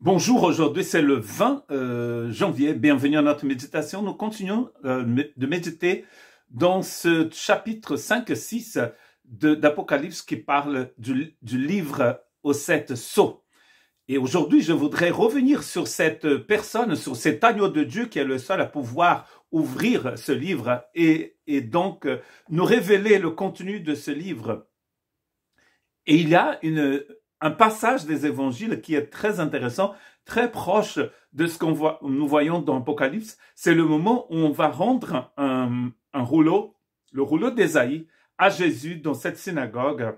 Bonjour, aujourd'hui c'est le 20 euh, janvier, bienvenue à notre méditation. Nous continuons euh, de méditer dans ce chapitre 5-6 d'Apocalypse qui parle du, livre aux sept sceaux. Et aujourd'hui je voudrais revenir sur cette personne, sur cet agneau de Dieu qui est le seul à pouvoir ouvrir ce livre et, et donc euh, nous révéler le contenu de ce livre. Et il y a une, un passage des évangiles qui est très intéressant, très proche de ce qu'on voit, nous voyons dans Apocalypse. C'est le moment où on va rendre un, un rouleau, le rouleau d'Ésaïe, à Jésus dans cette synagogue,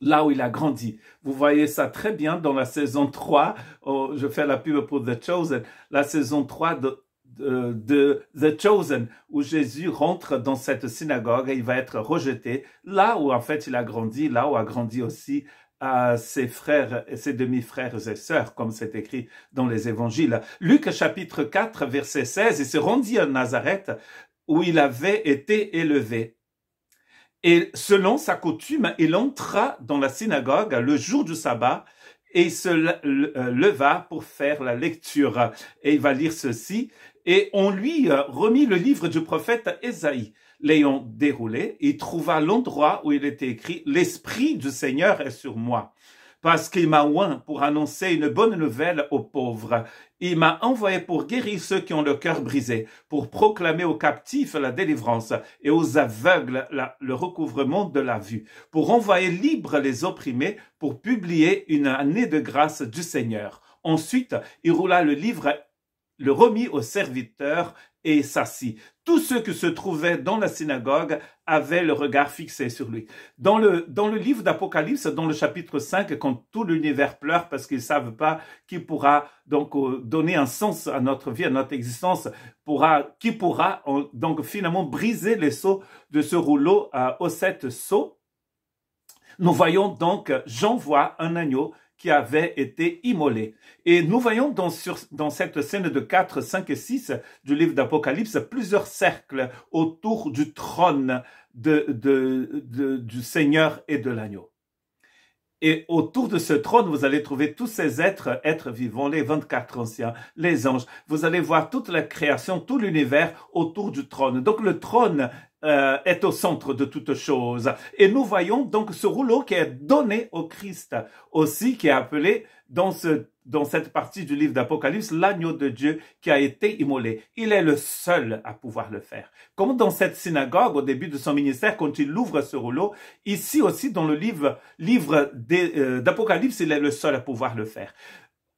là où il a grandi. Vous voyez ça très bien dans la saison 3. je fais la pub pour The Chosen. La saison 3 de The Chosen, où Jésus rentre dans cette synagogue et il va être rejeté, là où en fait il a grandi, là où a grandi aussi à ses frères et ses demi-frères et sœurs, comme c'est écrit dans les évangiles. Luc chapitre 4, verset 16, il se rendit à Nazareth où il avait été élevé. Et selon sa coutume, il entra dans la synagogue le jour du sabbat et il se euh, leva pour faire la lecture. Et il va lire ceci. Et on lui euh, remit le livre du prophète Esaïe l'ayant déroulé, il trouva l'endroit où il était écrit L'Esprit du Seigneur est sur moi, parce qu'il m'a oint pour annoncer une bonne nouvelle aux pauvres. Il m'a envoyé pour guérir ceux qui ont le cœur brisé, pour proclamer aux captifs la délivrance et aux aveugles le recouvrement de la vue, pour envoyer libre les opprimés, pour publier une année de grâce du Seigneur. Ensuite, il roula le livre le remit au serviteur et s'assit. Tous ceux qui se trouvaient dans la synagogue avaient le regard fixé sur lui. Dans le, livre d'Apocalypse, dans le chapitre 5, quand tout l'univers pleure parce qu'ils ne savent pas qui pourra donc euh, donner un sens à notre vie, à notre existence, qui pourra donc finalement briser les seaux de ce rouleau aux sept seaux, nous voyons donc, j'envoie un agneau qui avait été immolé. Et nous voyons dans, dans cette scène de 4, 5 et 6 du livre d'Apocalypse plusieurs cercles autour du trône du Seigneur et de l'agneau. Et autour de ce trône, vous allez trouver tous ces êtres, êtres vivants, les 24 anciens, les anges. Vous allez voir toute la création, tout l'univers autour du trône. Donc le trône euh, est au centre de toute chose. Et nous voyons donc ce rouleau qui est donné au Christ aussi, qui est appelé dans ce dans cette partie du livre d'Apocalypse, l'agneau de Dieu qui a été immolé. Il est le seul à pouvoir le faire. Comme dans cette synagogue au début de son ministère, quand il ouvre ce rouleau, ici aussi dans le livre, livre euh, d'Apocalypse, il est le seul à pouvoir le faire.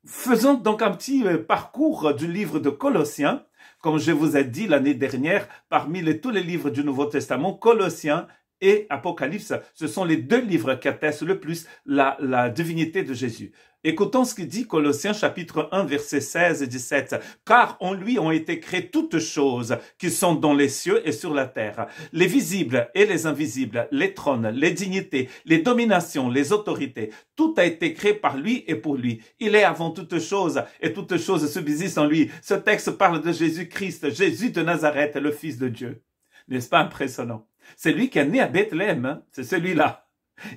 Faisons donc un petit euh, parcours du livre de Colossiens comme je vous ai dit l'année dernière, parmi tous les livres du Nouveau Testament, Colossiens et Apocalypse, ce sont les deux livres qui attestent le plus la, divinité de Jésus. Écoutons ce qu'il dit Colossiens chapitre 1 verset 16 et 17. Car en lui ont été créées toutes choses qui sont dans les cieux et sur la terre, les visibles et les invisibles, les trônes, les dignités, les dominations, les autorités. Tout a été créé par lui et pour lui. Il est avant toutes choses et toutes choses subsistent en lui. Ce texte parle de Jésus-Christ, Jésus de Nazareth, le Fils de Dieu. N'est-ce pas impressionnant? C'est lui qui est né à Bethléem, hein. c'est celui-là.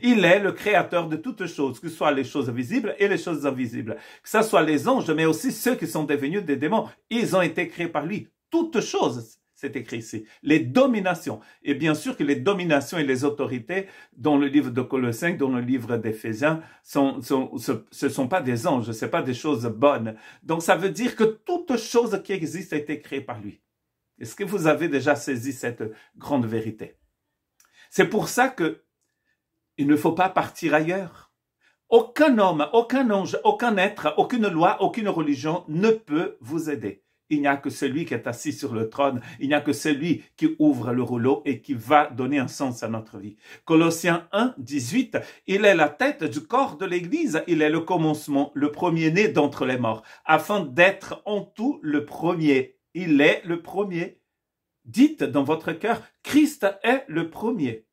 Il est le créateur de toutes choses, que ce soit les choses visibles et les choses invisibles. Que ce soit les anges, mais aussi ceux qui sont devenus des démons. Ils ont été créés par lui. Toutes choses, c'est écrit ici. Les dominations. Et bien sûr que les dominations et les autorités dans le livre de Colossiens, dans le livre d'Éphésiens, ce, ne sont pas des anges, ce ne sont pas des choses bonnes. Donc ça veut dire que toute chose qui existe a été créée par lui. Est-ce que vous avez déjà saisi cette grande vérité C'est pour ça que il ne faut pas partir ailleurs. Aucun homme, aucun ange, aucun être, aucune loi, aucune religion ne peut vous aider. Il n'y a que celui qui est assis sur le trône, il n'y a que celui qui ouvre le rouleau et qui va donner un sens à notre vie. Colossiens 1, 18, il est la tête du corps de l'Église, il est le commencement, le premier-né d'entre les morts, afin d'être en tout le premier il est le premier. Dites dans votre cœur, Christ est le premier.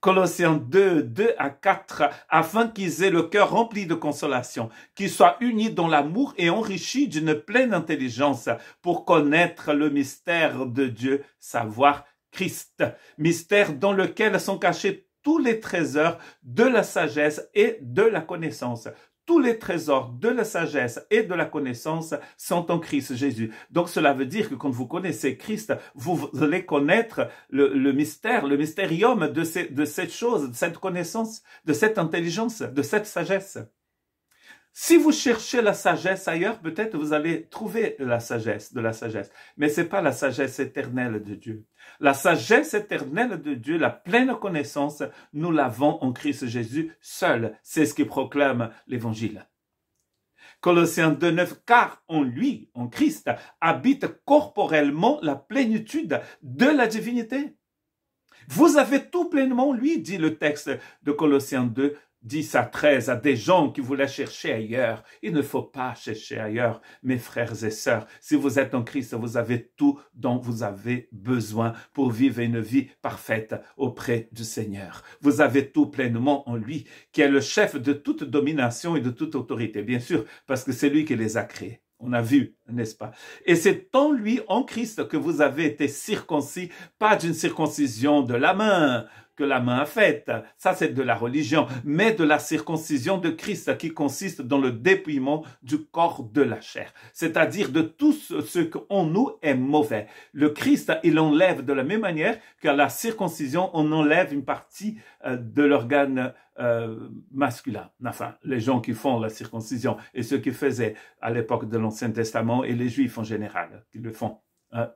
Colossiens 2, 2 à 4, afin qu'ils aient le cœur rempli de consolation, qu'ils soient unis dans l'amour et enrichis d'une pleine intelligence pour connaître le mystère de Dieu, savoir Christ, mystère dans lequel sont cachés tous les trésors de la sagesse et de la connaissance tous les trésors de la sagesse et de la connaissance sont en Christ Jésus. Donc cela veut dire que quand vous connaissez Christ, vous allez connaître le, mystère, le mystérium de cette chose, de cette connaissance, de cette intelligence, de cette sagesse. Si vous cherchez la sagesse ailleurs, peut-être vous allez trouver la sagesse, de la sagesse. Mais c'est pas la sagesse éternelle de Dieu. La sagesse éternelle de Dieu, la pleine connaissance, nous l'avons en Christ Jésus seul. C'est ce qui proclame l'évangile. Colossiens 2.9, car en lui, en Christ, habite corporellement la plénitude de la divinité. Vous avez tout pleinement lui, dit le texte de Colossiens 2, 10 à 13 à des gens qui voulaient chercher ailleurs. Il ne faut pas chercher ailleurs, mes frères et sœurs. Si vous êtes en Christ, vous avez tout dont vous avez besoin pour vivre une vie parfaite auprès du Seigneur. Vous avez tout pleinement en lui, qui est le chef de toute domination et de toute autorité, bien sûr, parce que c'est lui qui les a créés. On a vu, n'est-ce pas Et c'est en lui, en Christ, que vous avez été circoncis, pas d'une circoncision de la main, que la main a faite. Ça, c'est de la religion, mais de la circoncision de Christ qui consiste dans le dépouillement du corps de la chair, c'est-à-dire de tout ce qu'en nous est mauvais. Le Christ, il enlève de la même manière qu'à la circoncision, on enlève une partie euh, de l'organe euh, masculin. Enfin, les gens qui font la circoncision et ce qui faisaient à l'époque de l'Ancien Testament et les Juifs en général qui le font. Hein.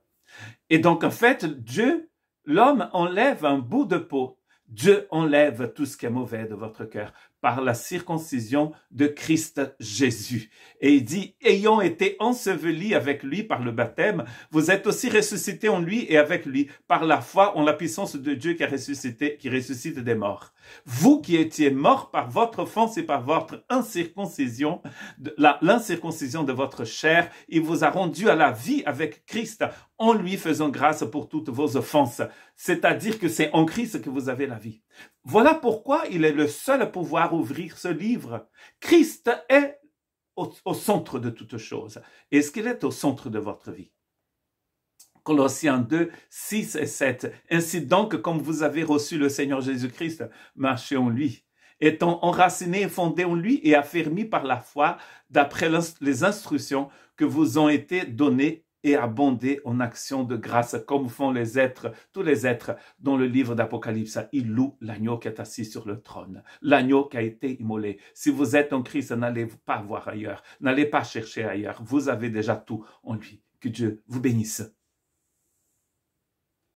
Et donc, en fait, Dieu L'homme enlève un bout de peau. Dieu enlève tout ce qui est mauvais de votre cœur par la circoncision de Christ Jésus. Et il dit, ayant été enseveli avec lui par le baptême, vous êtes aussi ressuscité en lui et avec lui par la foi en la puissance de Dieu qui, a ressuscité, qui ressuscite des morts. Vous qui étiez morts par votre offense et par votre incirconcision, l'incirconcision de votre chair, il vous a rendu à la vie avec Christ en lui faisant grâce pour toutes vos offenses. C'est-à-dire que c'est en Christ que vous avez la vie. Voilà pourquoi il est le seul à pouvoir ouvrir ce livre. Christ est au, centre de toutes choses Est-ce qu'il est au centre de votre vie? Colossiens 2, 6 et 7. Ainsi donc, comme vous avez reçu le Seigneur Jésus-Christ, marchez en lui, étant enracinés et fondés en lui et affermis par la foi, d'après les instructions que vous ont été données et abonder en actions de grâce, comme font les êtres, tous les êtres dans le livre d'Apocalypse. Il loue l'agneau qui est assis sur le trône, l'agneau qui a été immolé. Si vous êtes en Christ, n'allez pas voir ailleurs, n'allez pas chercher ailleurs. Vous avez déjà tout en lui. Que Dieu vous bénisse.